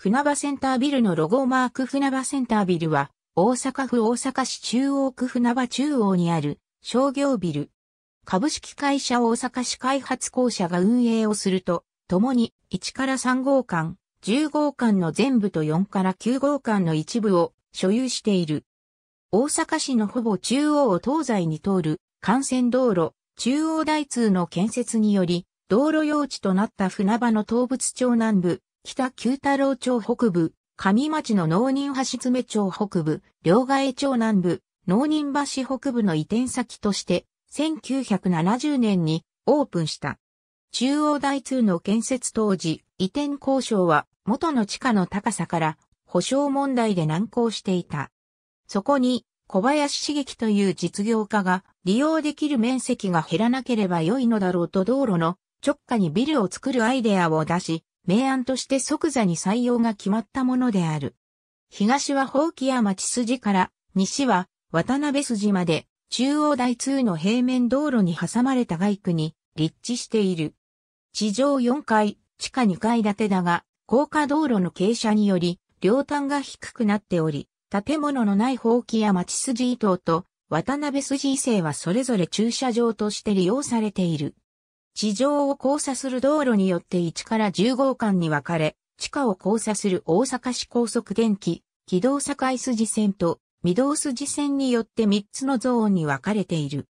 船場センタービルのロゴマーク船場センタービルは、大阪府大阪市中央区船場中央にある商業ビル。株式会社大阪市開発公社が運営をすると、共に1から3号館、10号館の全部と4から9号館の一部を所有している。大阪市のほぼ中央を東西に通る幹線道路、中央台通の建設により、道路用地となった船場の東仏町南部、北九太郎町北部、上町の農人橋爪町北部、両替町南部、農人橋北部の移転先として、1970年にオープンした。中央台通の建設当時、移転交渉は元の地下の高さから保障問題で難航していた。そこに小林茂樹という実業家が利用できる面積が減らなければ良いのだろうと道路の直下にビルを作るアイデアを出し、名案として即座に採用が決まったものである。東は宝棄や町筋から、西は渡辺筋まで、中央台通の平面道路に挟まれた街区に立地している。地上4階、地下2階建てだが、高架道路の傾斜により、両端が低くなっており、建物のない宝木や町筋伊東と渡辺筋伊勢はそれぞれ駐車場として利用されている。地上を交差する道路によって1から10号館に分かれ、地下を交差する大阪市高速電気、軌道堺筋線と御堂筋線によって3つのゾーンに分かれている。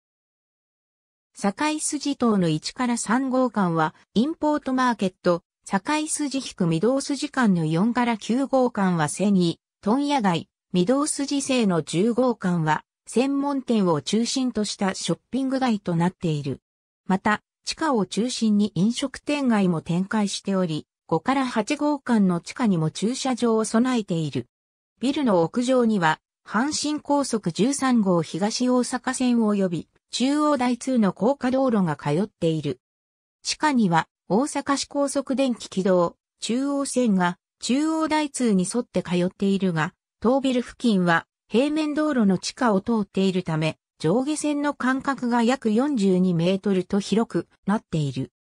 堺筋等の1から3号館は、インポートマーケット、堺筋引く御堂筋間の4から9号館は繊維、問屋街、御堂筋製の10号館は、専門店を中心としたショッピング街となっている。また、地下を中心に飲食店街も展開しており、5から8号館の地下にも駐車場を備えている。ビルの屋上には、阪神高速13号東大阪線及び中央台通の高架道路が通っている。地下には大阪市高速電気軌道中央線が中央台通に沿って通っているが、当ビル付近は平面道路の地下を通っているため、上下線の間隔が約42メートルと広くなっている。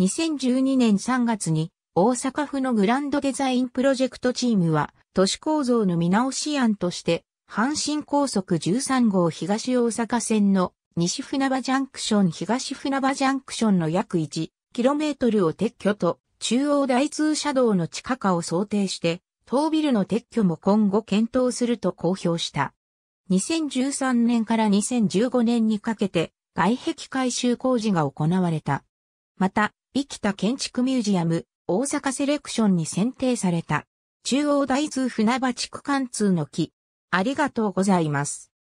2012年3月に大阪府のグランドデザインプロジェクトチームは都市構造の見直し案として阪神高速13号東大阪線の西船場ジャンクション東船場ジャンクションの約 1km を撤去と中央大通車道の地下化を想定して当ビルの撤去も今後検討すると公表した。2013年から2015年にかけて外壁改修工事が行われた。また、生きた建築ミュージアム、大阪セレクションに選定された、中央大通船場地区貫通の木。ありがとうございます。